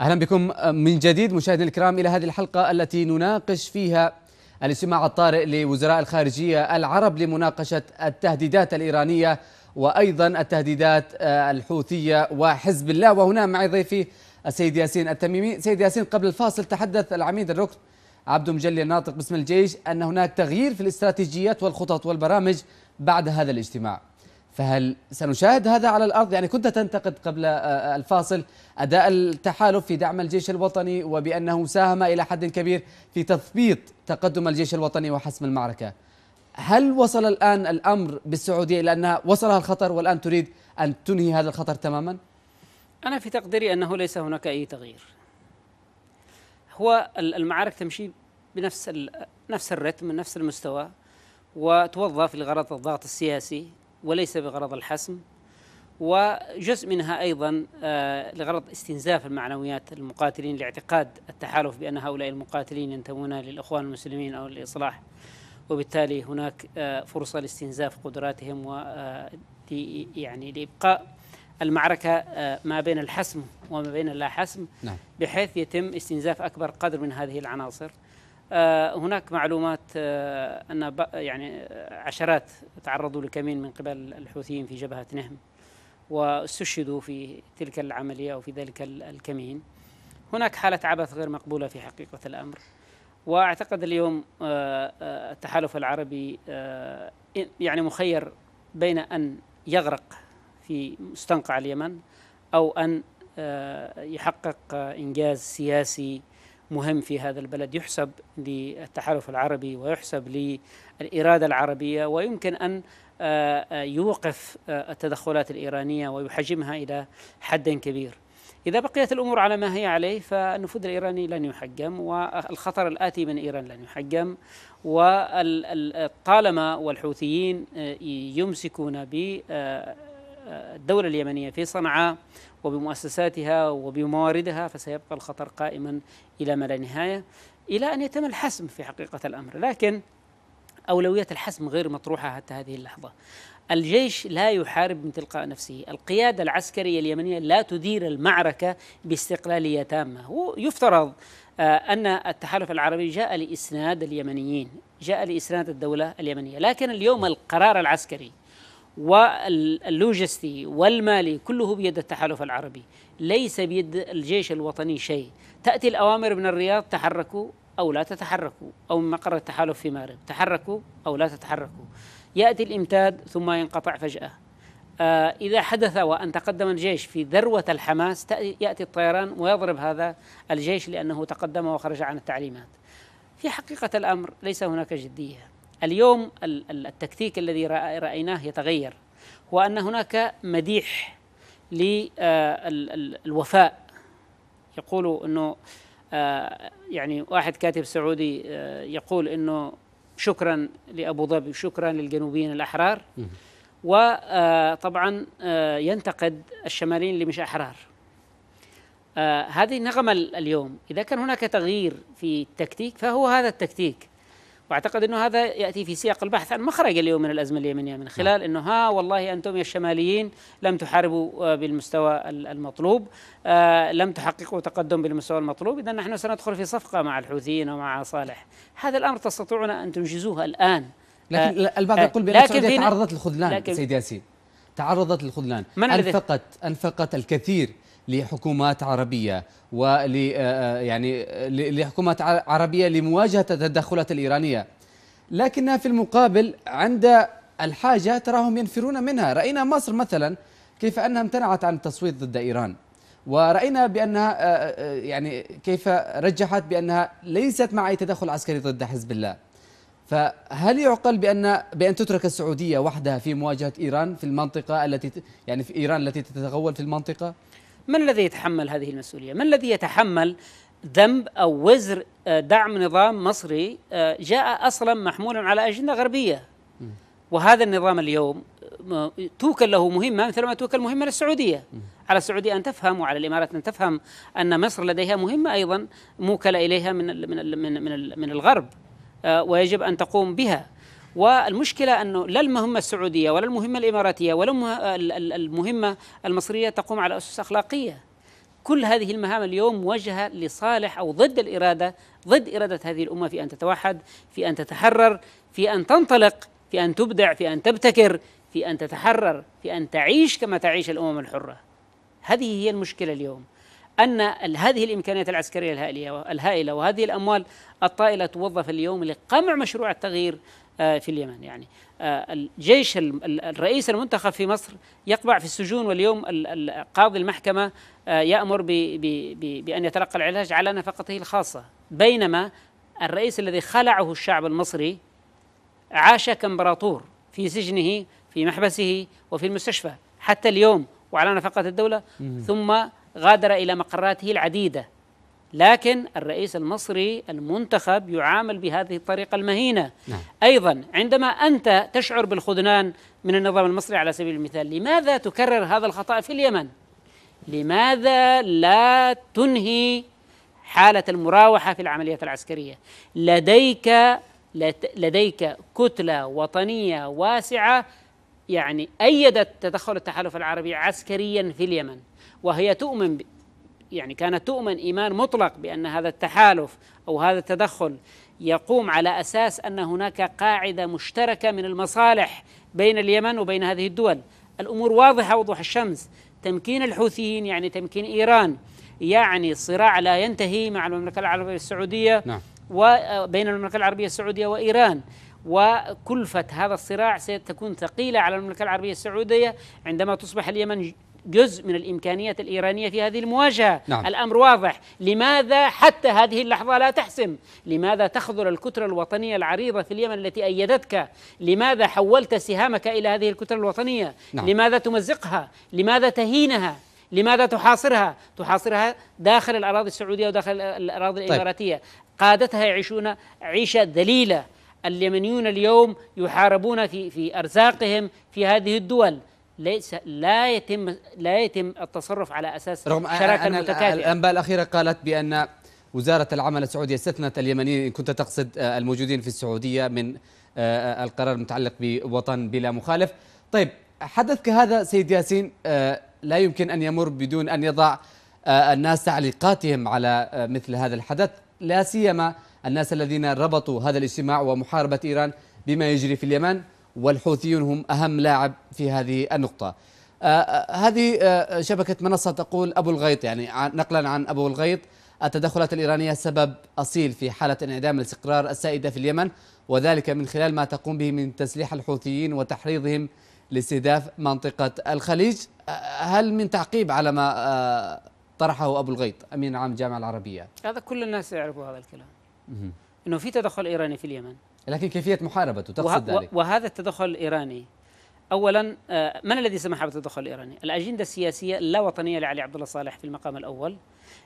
اهلا بكم أه، من جديد مشاهدينا الكرام الى هذه الحلقه التي نناقش فيها الاجتماع الطارئ لوزراء الخارجيه العرب لمناقشه التهديدات الايرانيه وايضا التهديدات أه، الحوثيه وحزب الله وهنا معي ضيفي السيد ياسين التميمي سيد ياسين قبل الفاصل تحدث العميد الركن عبد مجلي الناطق باسم الجيش ان هناك تغيير في الاستراتيجيات والخطط والبرامج بعد هذا الاجتماع فهل سنشاهد هذا على الارض يعني كنت تنتقد قبل آه، آه، الفاصل اداء التحالف في دعم الجيش الوطني وبانه ساهم الى حد كبير في تثبيط تقدم الجيش الوطني وحسم المعركه هل وصل الان الامر بالسعوديه الى انها وصلها الخطر والان تريد ان تنهي هذا الخطر تماما انا في تقديري انه ليس هناك اي تغيير هو المعارك تمشي بنفس نفس الرتم نفس المستوى وتوظف لغرض الضغط السياسي وليس بغرض الحسم وجزء منها أيضا آه، لغرض استنزاف المعنويات المقاتلين لاعتقاد التحالف بأن هؤلاء المقاتلين ينتمون للإخوان المسلمين أو الإصلاح وبالتالي هناك آه، فرصة لاستنزاف قدراتهم و آه، يعني لإبقاء المعركة ما بين الحسم وما بين اللا حسم نعم. بحيث يتم استنزاف أكبر قدر من هذه العناصر آه، هناك معلومات آه، ان يعني آه، عشرات تعرضوا لكمين من قبل الحوثيين في جبهه نهم واستشهدوا في تلك العمليه او في ذلك الكمين. هناك حاله عبث غير مقبوله في حقيقه الامر. واعتقد اليوم التحالف العربي يعني مخير بين ان يغرق في مستنقع اليمن او ان يحقق انجاز سياسي مهم في هذا البلد يحسب للتحالف العربي ويحسب للإرادة العربية ويمكن أن آه، آه، يوقف آه، التدخلات الإيرانية ويحجمها إلى حد كبير إذا بقيت الأمور على ما هي عليه فالنفوذ الإيراني لن يحجم والخطر الآتي من إيران لن يحجم وطالما والحوثيين يمسكون ب الدولة اليمنية في صنعاء وبمؤسساتها وبمواردها فسيبقى الخطر قائما إلى ما لا نهاية إلى أن يتم الحسم في حقيقة الأمر لكن أولوية الحسم غير مطروحة حتى هذه اللحظة الجيش لا يحارب من تلقاء نفسه القيادة العسكرية اليمنية لا تدير المعركة باستقلالية تامة يفترض آه، أن التحالف العربي جاء لإسناد اليمنيين جاء لإسناد الدولة اليمنية لكن اليوم القرار العسكري واللوجستي والمالي كله بيد التحالف العربي ليس بيد الجيش الوطني شيء تأتي الأوامر من الرياض تحركوا أو لا تتحركوا أو من مقر التحالف في مارب تحركوا أو لا تتحركوا يأتي الإمتاد ثم ينقطع فجأة آه إذا حدث وأن تقدم الجيش في ذروة الحماس يأتي الطيران ويضرب هذا الجيش لأنه تقدم وخرج عن التعليمات في حقيقة الأمر ليس هناك جدية اليوم التكتيك الذي رايناه يتغير هو ان هناك مديح للوفاء آه، يقول انه آه، يعني واحد كاتب سعودي آه، يقول انه شكرا لابو ظبي شكرا للجنوبيين الاحرار وطبعا ينتقد الشماليين اللي مش احرار هذه نغمة اليوم إذا كان هناك تغيير في التكتيك فهو هذا التكتيك واعتقد انه هذا ياتي في سياق البحث عن مخرج اليوم من الازمه اليمنيه من نعم. خلال انه ها والله انتم يا الشماليين لم تحاربوا آه، بالمستوى المطلوب آه، لم تحققوا تقدم بالمستوى المطلوب اذا نحن سندخل في صفقه مع الحوثيين ومع صالح هذا الامر تستطيعون ان تنجزوه الان لكن آه، البعض يقول بان السعوديه تعرضت للخذلان سيد ياسين تعرضت للخذلان انفقت انفقت الكثير لحكومات عربية ول آه، آه، يعني آه، لحكومات عربية لمواجهة التدخلات الإيرانية لكنها في المقابل عند الحاجة تراهم ينفرون منها رأينا مصر مثلا كيف أنها امتنعت عن التصويت ضد إيران ورأينا بأنها يعني كيف رجحت بأنها ليست مع أي تدخل عسكري ضد حزب الله فهل يعقل بأن بأن تترك السعودية وحدها في مواجهة إيران في المنطقة التي يعني في إيران التي تتغول في المنطقة؟ من الذي يتحمل هذه المسؤولية؟ من الذي يتحمل ذنب أو وزر آه، دعم نظام مصري آه، جاء أصلا محمولا على أجندة غربية وهذا النظام اليوم آه، توكل له مهمة مثل ما توكل مهمة للسعودية على السعودية أن تفهم وعلى الإمارات أن تفهم أن مصر لديها مهمة أيضا موكلة إليها من من من من الغرب ويجب أن تقوم بها والمشكلة أنه لا المهمة السعودية ولا المهمة الإماراتية ولا المهمة المصرية تقوم على أسس أخلاقية كل هذه المهام اليوم موجهة لصالح أو ضد الإرادة ضد إرادة هذه الأمة في أن تتوحد في أن تتحرر في أن تنطلق في أن تبدع في أن تبتكر في أن تتحرر في أن تعيش كما تعيش الأمم الحرة هذه هي المشكلة اليوم أن هذه الإمكانيات العسكرية الهائلة وهذه الأموال الطائلة توظف اليوم لقمع مشروع التغيير آه، في اليمن يعني آه، الجيش الرئيس المنتخب في مصر يقبع في السجون واليوم قاضي المحكمة آه، يأمر بأن يتلقى العلاج على نفقته الخاصة بينما الرئيس الذي خلعه الشعب المصري عاش كامبراطور في سجنه في محبسه وفي المستشفى حتى اليوم وعلى نفقة الدولة ثم غادر إلى مقراته العديدة لكن الرئيس المصري المنتخب يعامل بهذه الطريقة المهينة نعم. أيضا عندما أنت تشعر بالخذلان من النظام المصري على سبيل المثال لماذا تكرر هذا الخطأ في اليمن لماذا لا تنهي حالة المراوحة في العمليات العسكرية لديك لديك كتلة وطنية واسعة يعني أيدت تدخل التحالف العربي عسكريا في اليمن وهي تؤمن يعني كانت تؤمن إيمان مطلق بأن هذا التحالف أو هذا التدخل يقوم على أساس أن هناك قاعدة مشتركة من المصالح بين اليمن وبين هذه الدول الأمور واضحة وضوح الشمس تمكين الحوثيين يعني تمكين إيران يعني صراع لا ينتهي مع المملكة العربية السعودية نعم. وبين المملكة العربية السعودية وإيران وكلفة هذا الصراع ستكون ثقيلة على المملكة العربية السعودية عندما تصبح اليمن جزء من الامكانيات الإيرانية في هذه المواجهة نعم. الأمر واضح لماذا حتى هذه اللحظة لا تحسم لماذا تخذل الكتلة الوطنية العريضة في اليمن التي أيدتك لماذا حولت سهامك إلى هذه الكتلة الوطنية نعم. لماذا تمزقها لماذا تهينها لماذا تحاصرها تحاصرها داخل الأراضي السعودية وداخل الأراضي طيب. الإماراتية قادتها يعيشون عيشة ذليلة اليمنيون اليوم يحاربون في في ارزاقهم في هذه الدول ليس لا يتم لا يتم التصرف على اساس رغم شراكه متكافئه الانباء الاخيره قالت بان وزاره العمل السعوديه استثنت اليمنيين ان كنت تقصد آه، الموجودين في السعوديه من آه، آه، القرار المتعلق بوطن بلا مخالف طيب حدث كهذا سيد ياسين لا يمكن ان يمر بدون ان يضع الناس تعليقاتهم على مثل هذا الحدث لا سيما الناس الذين ربطوا هذا الاجتماع ومحاربه ايران بما يجري في اليمن والحوثيون هم أهم لاعب في هذه النقطة آه، آه، هذه آه، شبكة منصة تقول أبو الغيط يعني نقلا عن أبو الغيط التدخلات الإيرانية سبب أصيل في حالة انعدام الاستقرار السائدة في اليمن وذلك من خلال ما تقوم به من تسليح الحوثيين وتحريضهم لاستهداف منطقة الخليج هل من تعقيب على ما طرحه أبو الغيط أمين عام الجامعة العربية هذا كل الناس يعرفوا هذا الكلام أنه في تدخل إيراني في اليمن لكن كيفيه محاربته تقصد وه ذلك وهذا التدخل الايراني اولا آه، من الذي سمح بالتدخل الايراني؟ الاجنده السياسيه لا وطنيه لعلي عبد الله صالح في المقام الاول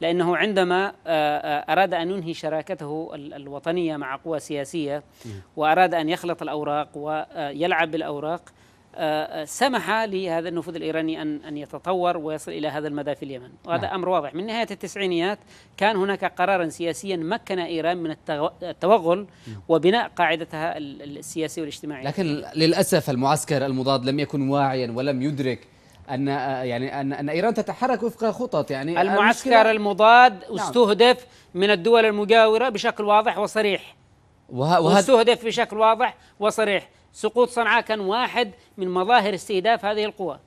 لانه عندما آه، آه، اراد ان ينهي شراكته الوطنيه مع قوى سياسيه واراد ان يخلط الاوراق ويلعب بالاوراق سمح لهذا النفوذ الايراني ان ان يتطور ويصل الى هذا المدى في اليمن، وهذا نعم. امر واضح، من نهايه التسعينيات كان هناك قرارا سياسيا مكن ايران من التوغل نعم. وبناء قاعدتها السياسيه والاجتماعيه. لكن للاسف المعسكر المضاد لم يكن واعيا ولم يدرك ان يعني ان ان ايران تتحرك وفق خطط يعني المعسكر المضاد نعم. استهدف من الدول المجاوره بشكل واضح وصريح. وه... استهدف بشكل واضح وصريح سقوط صنعاء كان واحد من مظاهر استهداف هذه القوى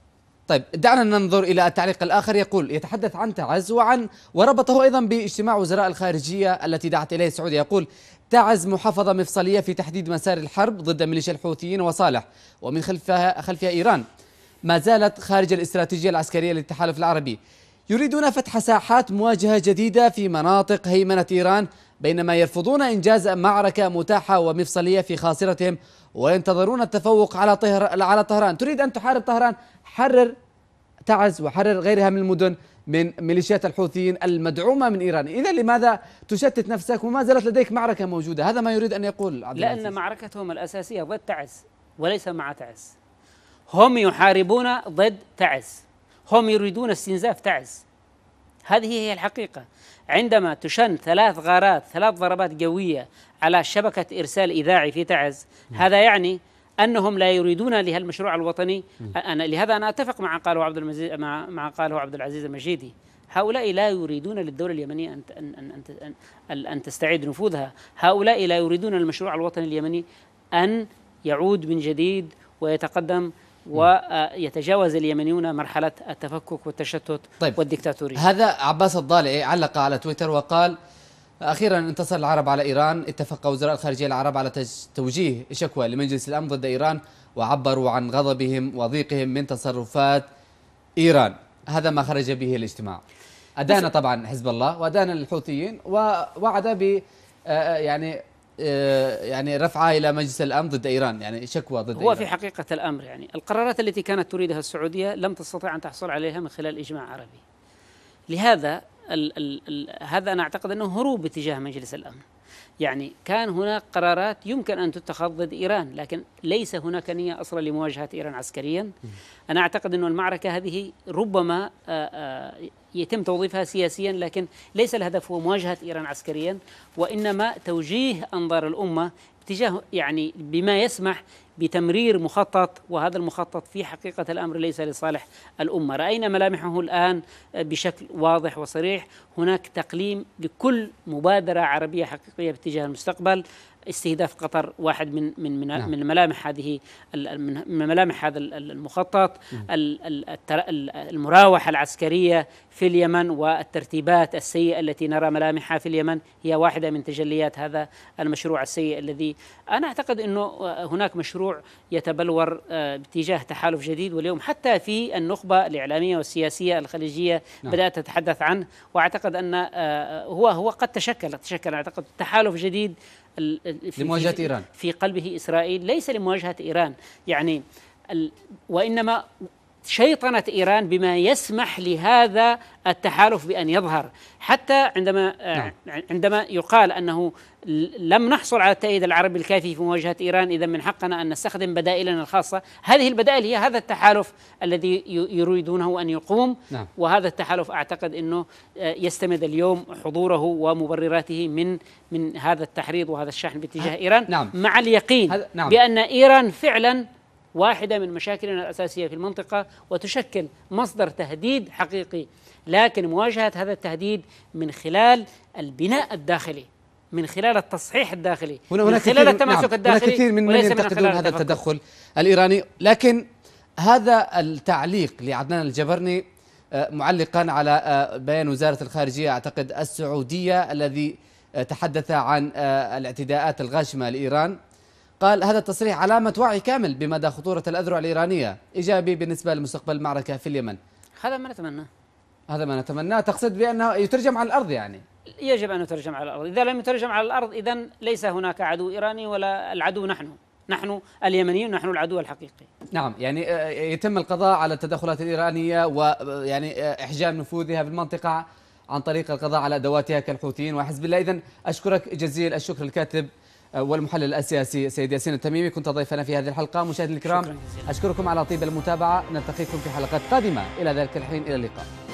طيب دعنا ننظر إلى التعليق الآخر يقول يتحدث عن تعز وعن وربطه أيضا باجتماع وزراء الخارجية التي دعت إليه السعودية يقول تعز محافظة مفصلية في تحديد مسار الحرب ضد ميليشيا الحوثيين وصالح ومن خلفها, خلفها إيران ما زالت خارج الاستراتيجية العسكرية للتحالف العربي يريدون فتح ساحات مواجهة جديدة في مناطق هيمنة إيران بينما يرفضون إنجاز معركة متاحة ومفصلية في خاصرتهم وينتظرون التفوق على طهر على طهران تريد أن تحارب طهران حرر تعز وحرر غيرها من المدن من ميليشيات الحوثيين المدعومة من إيران إذا لماذا تشتت نفسك وما زالت لديك معركة موجودة هذا ما يريد أن يقول عبد لأن العزيز. معركتهم الأساسية ضد تعز وليس مع تعز هم يحاربون ضد تعز هم يريدون استنزاف تعز هذه هي الحقيقة عندما تشن ثلاث غارات ثلاث ضربات قوية على شبكة إرسال إذاعي في تعز هذا يعني أنهم لا يريدون لهالمشروع الوطني أنا لهذا أنا أتفق مع قاله عبد المزيد مع, مع قاله عبد العزيز المجيدي هؤلاء لا يريدون للدولة اليمنية أن أن أن أن تستعيد نفوذها، هؤلاء لا يريدون المشروع الوطني اليمني أن يعود من جديد ويتقدم ويتجاوز آه، اليمنيون مرحلة التفكك والتشتت طيب والديكتاتورية هذا عباس الضالعي علق على تويتر وقال أخيرا انتصر العرب على إيران اتفق وزراء الخارجية العرب على توجيه شكوى لمجلس الأمن ضد إيران وعبروا عن غضبهم وضيقهم من تصرفات إيران هذا ما خرج به الاجتماع أدان طبعا حزب الله وأدان الحوثيين ووعد ب آه، آه، يعني آه، يعني رفعها الى مجلس الامن ضد ايران يعني شكوى ضد هو إيران. في حقيقه الامر يعني القرارات التي كانت تريدها السعوديه لم تستطع ان تحصل عليها من خلال اجماع عربي لهذا الـ الـ الـ هذا أنا أعتقد أنه هروب باتجاه مجلس الأمن يعني كان هناك قرارات يمكن أن تتخذ ضد إيران لكن ليس هناك نية أصلا لمواجهة إيران عسكريا أنا أعتقد انه المعركة هذه ربما آه، آه، يتم توظيفها سياسيا لكن ليس الهدف هو مواجهة إيران عسكريا وإنما توجيه أنظار الأمة اتجاه يعني بما يسمح بتمرير مخطط وهذا المخطط في حقيقة الأمر ليس لصالح الأمة رأينا ملامحه الآن بشكل واضح وصريح هناك تقليم لكل مبادرة عربية حقيقية باتجاه المستقبل استهداف قطر واحد من من من, نعم. من ملامح هذه من ملامح هذا المخطط المراوحه العسكريه في اليمن والترتيبات السيئه التي نرى ملامحها في اليمن هي واحده من تجليات هذا المشروع السيء الذي انا اعتقد انه هناك مشروع يتبلور آه، باتجاه تحالف جديد واليوم حتى في النخبه الاعلاميه والسياسيه الخليجيه نعم. بدات تتحدث عنه واعتقد ان آه، هو هو قد تشكل تشكل اعتقد تحالف جديد لمواجهة إيران في قلبه إسرائيل ليس لمواجهة إيران يعني وإنما شيطنة إيران بما يسمح لهذا التحالف بأن يظهر حتى عندما آه، نعم. عندما يقال أنه لم نحصل على التأييد العربي الكافي في مواجهة إيران إذا من حقنا أن نستخدم بدائلنا الخاصة هذه البدائل هي هذا التحالف الذي يريدونه أن يقوم نعم. وهذا التحالف أعتقد أنه آه، يستمد اليوم حضوره ومبرراته من من هذا التحريض وهذا الشحن باتجاه إيران نعم. مع اليقين نعم. بأن إيران فعلا واحدة من مشاكلنا الأساسية في المنطقة وتشكل مصدر تهديد حقيقي لكن مواجهة هذا التهديد من خلال البناء الداخلي من خلال التصحيح الداخلي هنا من خلال نعم، التماسك نعم الداخلي هناك كثير من من ينتقدون هذا التدخل الإيراني لكن هذا التعليق لعدنان الجبرني آه، معلقا على آه، بيان وزارة الخارجية أعتقد السعودية الذي آه، تحدث عن الاعتداءات الغاشمة لإيران قال هذا التصريح علامة وعي كامل بمدى خطورة الأذرع الإيرانية إيجابي بالنسبة لمستقبل المعركة في اليمن هذا ما نتمناه هذا ما نتمناه تقصد بأنه يترجم على الأرض يعني يجب أن يترجم على الأرض إذا لم يترجم على الأرض إذا ليس هناك عدو إيراني ولا العدو نحن نحن اليمنيين نحن العدو الحقيقي نعم يعني آه، يتم القضاء على التدخلات الإيرانية ويعني آه، آه، إحجام نفوذها في المنطقة عن طريق القضاء على أدواتها كالحوثيين وحزب الله إذا أشكرك جزيل الشكر الكاتب آه، والمحلل السياسي سيد ياسين التميمي كنت ضيفنا في هذه الحلقة مشاهدينا الكرام أشكركم على طيب المتابعة نلتقيكم في حلقات قادمة إلى ذلك الحين إلى اللقاء